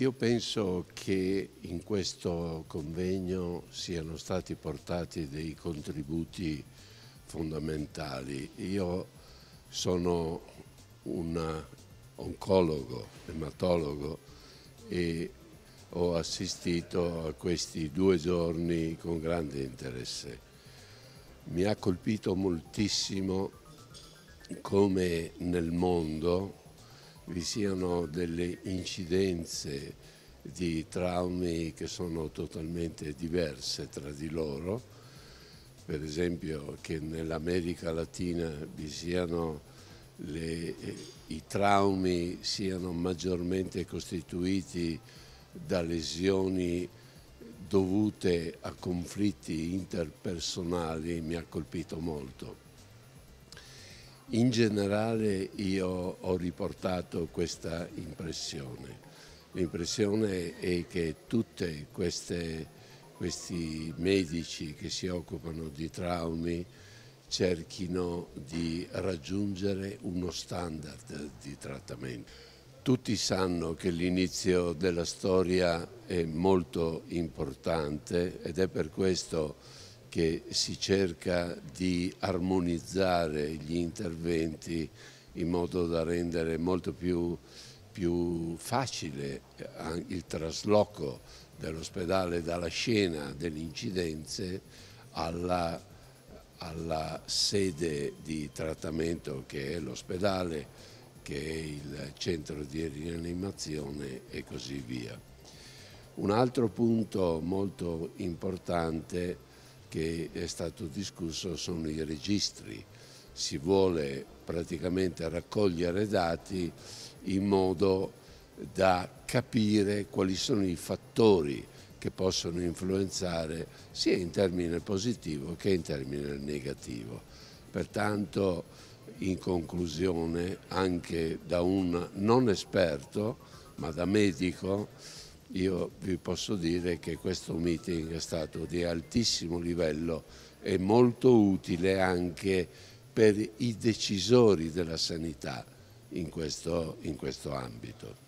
Io penso che in questo convegno siano stati portati dei contributi fondamentali. Io sono un oncologo, ematologo e ho assistito a questi due giorni con grande interesse. Mi ha colpito moltissimo come nel mondo vi siano delle incidenze di traumi che sono totalmente diverse tra di loro, per esempio che nell'America Latina vi siano le, eh, i traumi siano maggiormente costituiti da lesioni dovute a conflitti interpersonali mi ha colpito molto. In generale io ho riportato questa impressione. L'impressione è che tutti questi medici che si occupano di traumi cerchino di raggiungere uno standard di trattamento. Tutti sanno che l'inizio della storia è molto importante ed è per questo che si cerca di armonizzare gli interventi in modo da rendere molto più, più facile eh, il trasloco dell'ospedale dalla scena delle incidenze alla, alla sede di trattamento che è l'ospedale, che è il centro di rianimazione e così via. Un altro punto molto importante che è stato discusso sono i registri. Si vuole praticamente raccogliere dati in modo da capire quali sono i fattori che possono influenzare sia in termine positivo che in termine negativo. Pertanto in conclusione anche da un non esperto ma da medico io vi posso dire che questo meeting è stato di altissimo livello e molto utile anche per i decisori della sanità in questo, in questo ambito.